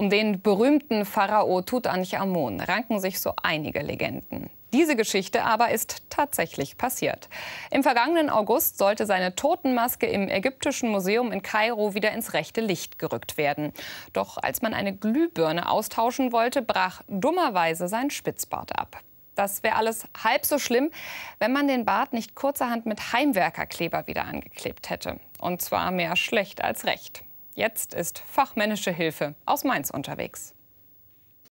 Um den berühmten Pharao Tutanchamun ranken sich so einige Legenden. Diese Geschichte aber ist tatsächlich passiert. Im vergangenen August sollte seine Totenmaske im Ägyptischen Museum in Kairo wieder ins rechte Licht gerückt werden. Doch als man eine Glühbirne austauschen wollte, brach dummerweise sein Spitzbart ab. Das wäre alles halb so schlimm, wenn man den Bart nicht kurzerhand mit Heimwerkerkleber wieder angeklebt hätte. Und zwar mehr schlecht als recht. Jetzt ist fachmännische Hilfe aus Mainz unterwegs.